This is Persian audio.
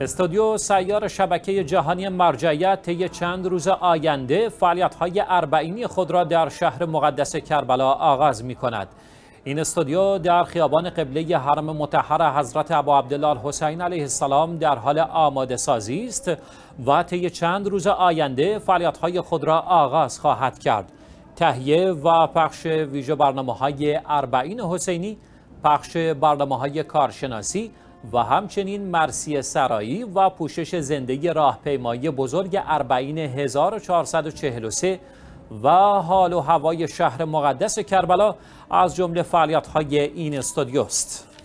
استودیو سیار شبکه جهانی مرجعیت طی چند روز آینده فعالیت‌های اربعینی خود را در شهر مقدس کربلا آغاز می‌کند. این استودیو در خیابان قبله حرم متحر حضرت ابو عبدالله حسین علیه السلام در حال آماده سازی است و طی چند روز آینده فعالیت‌های خود را آغاز خواهد کرد. تهیه و پخش ویژه برنامه های اربعین حسینی، پخش برنامه های کارشناسی، و همچنین مرسی سرایی و پوشش زندگی راهپیمایی بزرگ اربعین 1443 و حال و هوای شهر مقدس کربلا از جمله فعالیت های این است